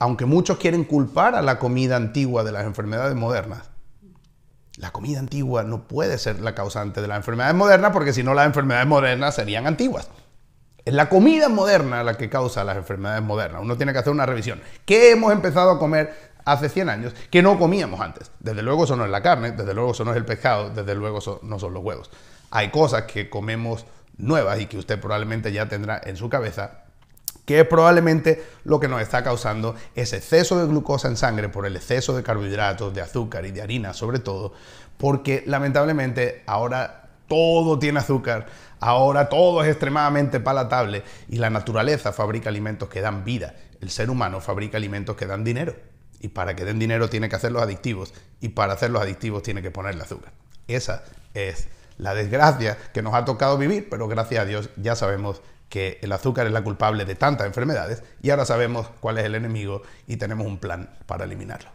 aunque muchos quieren culpar a la comida antigua de las enfermedades modernas, la comida antigua no puede ser la causante de las enfermedades modernas porque si no las enfermedades modernas serían antiguas. Es la comida moderna la que causa las enfermedades modernas. Uno tiene que hacer una revisión. ¿Qué hemos empezado a comer hace 100 años que no comíamos antes? Desde luego eso no es la carne, desde luego eso no es el pescado, desde luego no son los huevos. Hay cosas que comemos nuevas y que usted probablemente ya tendrá en su cabeza que es probablemente lo que nos está causando ese exceso de glucosa en sangre por el exceso de carbohidratos, de azúcar y de harina sobre todo, porque lamentablemente ahora todo tiene azúcar, ahora todo es extremadamente palatable y la naturaleza fabrica alimentos que dan vida, el ser humano fabrica alimentos que dan dinero y para que den dinero tiene que hacer los adictivos y para hacerlos adictivos tiene que ponerle azúcar. Esa es la desgracia que nos ha tocado vivir, pero gracias a Dios ya sabemos que el azúcar es la culpable de tantas enfermedades y ahora sabemos cuál es el enemigo y tenemos un plan para eliminarlo.